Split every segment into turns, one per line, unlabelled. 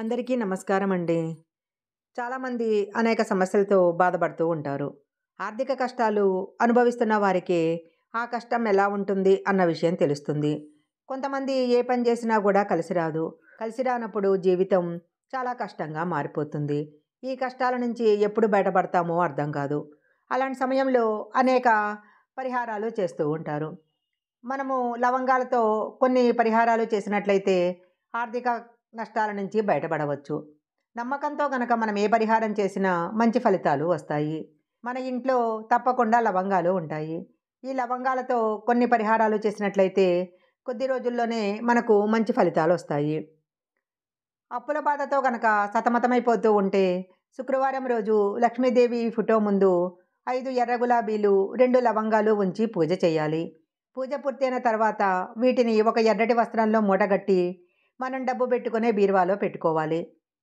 అందరికీ నమస్కారం అండి చాలామంది అనేక సమస్యలతో బాధపడుతూ ఉంటారు ఆర్థిక కష్టాలు అనుభవిస్తున్న వారికి ఆ కష్టం ఎలా ఉంటుంది అన్న విషయం తెలుస్తుంది కొంతమంది ఏ పని చేసినా కూడా కలిసి రాదు కలిసి రానప్పుడు జీవితం చాలా కష్టంగా మారిపోతుంది ఈ కష్టాల నుంచి ఎప్పుడు బయటపడతామో అర్థం కాదు అలాంటి సమయంలో అనేక పరిహారాలు చేస్తూ ఉంటారు మనము లవంగాలతో కొన్ని పరిహారాలు చేసినట్లయితే ఆర్థిక నష్టాల నుంచి బయటపడవచ్చు నమ్మకంతో గనక మనం ఏ పరిహారం చేసినా మంచి ఫలితాలు వస్తాయి మన ఇంట్లో తప్పకుండా లవంగాలు ఉంటాయి ఈ లవంగాలతో కొన్ని పరిహారాలు చేసినట్లయితే కొద్ది రోజుల్లోనే మనకు మంచి ఫలితాలు వస్తాయి అప్పుల బాధతో గనక సతమతమైపోతూ ఉంటే శుక్రవారం రోజు లక్ష్మీదేవి ఫోటో ముందు ఐదు ఎర్ర గులాబీలు రెండు లవంగాలు ఉంచి పూజ చేయాలి పూజ పూర్తయిన తర్వాత వీటిని ఒక ఎర్రటి వస్త్రంలో మూటగట్టి మనం డబ్బు పెట్టుకునే బీరువాలో పెట్టుకోవాలి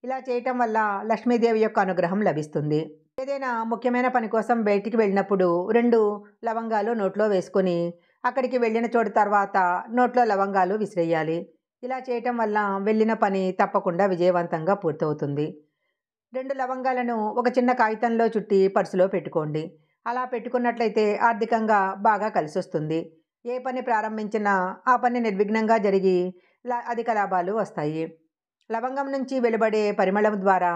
ఇలా చేయటం వల్ల లక్ష్మీదేవి యొక్క అనుగ్రహం లభిస్తుంది ఏదైనా ముఖ్యమైన పని కోసం బయటికి వెళ్ళినప్పుడు రెండు లవంగాలు నోట్లో వేసుకొని అక్కడికి వెళ్ళిన చోటు తర్వాత నోట్లో లవంగాలు విసిరేయాలి ఇలా చేయటం వల్ల వెళ్ళిన పని తప్పకుండా విజయవంతంగా పూర్తవుతుంది రెండు లవంగాలను ఒక చిన్న కాగితంలో చుట్టి పర్సులో పెట్టుకోండి అలా పెట్టుకున్నట్లయితే ఆర్థికంగా బాగా కలిసొస్తుంది ఏ పని ప్రారంభించినా ఆ పని నిర్విఘ్నంగా జరిగి అధిక లాభాలు వస్తాయి లవంగం నుంచి వెలువడే పరిమళం ద్వారా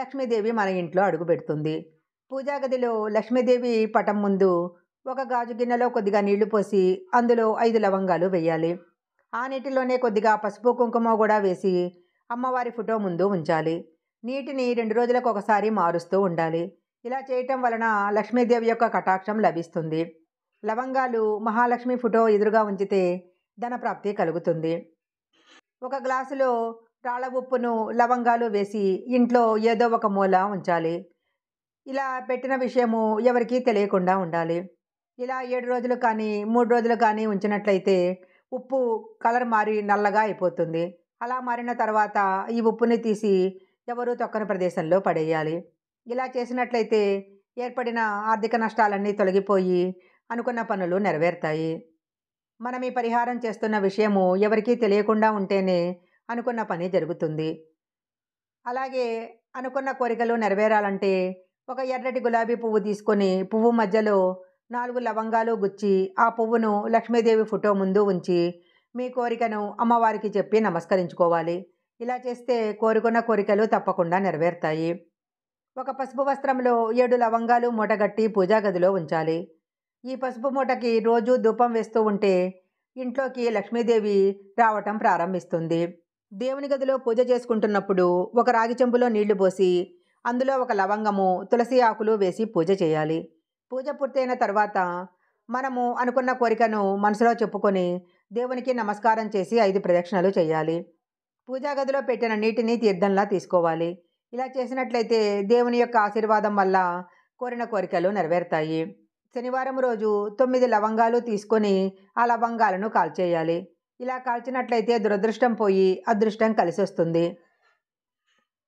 లక్ష్మీదేవి మన ఇంట్లో అడుగుపెడుతుంది పూజా గదిలో లక్ష్మీదేవి పటం ముందు ఒక గాజు గిన్నెలో కొద్దిగా నీళ్లు పోసి అందులో ఐదు లవంగాలు వేయాలి ఆ నీటిలోనే కొద్దిగా పసుపు కుంకుమ కూడా వేసి అమ్మవారి ఫోటో ముందు ఉంచాలి నీటిని రెండు రోజులకు ఒకసారి మారుస్తూ ఉండాలి ఇలా చేయటం వలన లక్ష్మీదేవి యొక్క కటాక్షం లభిస్తుంది లవంగాలు మహాలక్ష్మి ఫోటో ఎదురుగా ఉంచితే ధనప్రాప్తి కలుగుతుంది ఒక గ్లాసులో రాళ్ళ ఉప్పును లవంగాలు వేసి ఇంట్లో ఏదో ఒక మూల ఉంచాలి ఇలా పెట్టిన విషయము ఎవరికీ తెలియకుండా ఉండాలి ఇలా ఏడు రోజులు కానీ మూడు రోజులు కానీ ఉంచినట్లయితే ఉప్పు కలర్ మారి నల్లగా అయిపోతుంది అలా మారిన తర్వాత ఈ ఉప్పుని తీసి ఎవరు తొక్కని ప్రదేశంలో పడేయాలి ఇలా చేసినట్లయితే ఏర్పడిన ఆర్థిక నష్టాలన్నీ తొలగిపోయి అనుకున్న పనులు నెరవేరుతాయి మనం ఈ పరిహారం చేస్తున్న విషయము ఎవరికీ తెలియకుండా ఉంటేనే అనుకున్న పని జరుగుతుంది అలాగే అనుకున్న కోరికలు నెరవేరాలంటే ఒక ఎర్రటి గులాబీ పువ్వు తీసుకొని పువ్వు మధ్యలో నాలుగు లవంగాలు గుచ్చి ఆ పువ్వును లక్ష్మీదేవి ఫోటో ముందు ఉంచి మీ కోరికను అమ్మవారికి చెప్పి నమస్కరించుకోవాలి ఇలా చేస్తే కోరుకున్న కోరికలు తప్పకుండా నెరవేరుతాయి ఒక పసుపు వస్త్రంలో ఏడు లవంగాలు మూటగట్టి పూజా గదిలో ఉంచాలి ఈ పసుపు మూటకి రోజు ధూపం వేస్తూ ఉంటే ఇంట్లోకి లక్ష్మీదేవి రావటం ప్రారంభిస్తుంది దేవుని గదిలో పూజ చేసుకుంటున్నప్పుడు ఒక రాగి చెంబులో నీళ్లు పోసి అందులో ఒక లవంగము తులసి ఆకులు వేసి పూజ చేయాలి పూజ పూర్తయిన తర్వాత మనము అనుకున్న కోరికను మనసులో చెప్పుకొని దేవునికి నమస్కారం చేసి ఐదు ప్రదక్షిణలు చేయాలి పూజా గదిలో పెట్టిన నీటిని తీర్థంలా తీసుకోవాలి ఇలా చేసినట్లయితే దేవుని యొక్క ఆశీర్వాదం వల్ల కోరిన కోరికలు నెరవేరుతాయి శనివారం రోజు తొమ్మిది లవంగాలు తీసుకొని ఆ లవంగాలను కాల్చేయాలి ఇలా కాల్చినట్లయితే దురదృష్టం పోయి అదృష్టం కలిసి వస్తుంది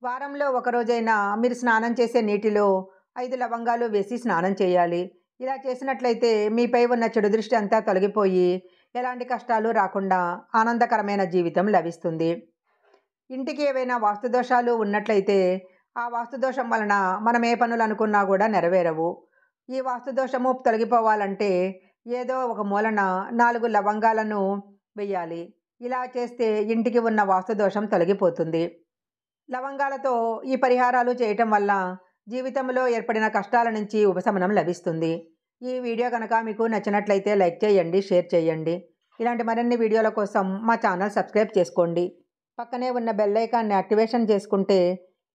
వారంలో ఒకరోజైనా మీరు స్నానం చేసే నీటిలో ఐదు లవంగాలు వేసి స్నానం చేయాలి ఇలా చేసినట్లయితే మీపై ఉన్న చెడు దృష్టి అంతా తొలగిపోయి ఎలాంటి కష్టాలు రాకుండా ఆనందకరమైన జీవితం లభిస్తుంది ఇంటికి ఏవైనా వాస్తుదోషాలు ఉన్నట్లయితే ఆ వాస్తుదోషం వలన మనం ఏ పనులు అనుకున్నా కూడా నెరవేరవు ఈ వాస్తుదోషము తొలగిపోవాలంటే ఏదో ఒక మూలన నాలుగు లవంగాలను వెయ్యాలి ఇలా చేస్తే ఇంటికి ఉన్న వాస్తుదోషం తొలగిపోతుంది లవంగాలతో ఈ పరిహారాలు చేయటం వల్ల జీవితంలో ఏర్పడిన కష్టాల నుంచి ఉపశమనం లభిస్తుంది ఈ వీడియో కనుక మీకు నచ్చినట్లయితే లైక్ చేయండి షేర్ చేయండి ఇలాంటి మరిన్ని వీడియోల కోసం మా ఛానల్ సబ్స్క్రైబ్ చేసుకోండి పక్కనే ఉన్న బెల్లైకాన్ని యాక్టివేషన్ చేసుకుంటే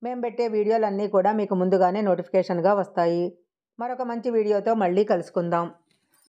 మేము పెట్టే వీడియోలన్నీ కూడా మీకు ముందుగానే నోటిఫికేషన్గా వస్తాయి మరొక మంచి వీడియోతో మళ్ళీ కలుసుకుందాం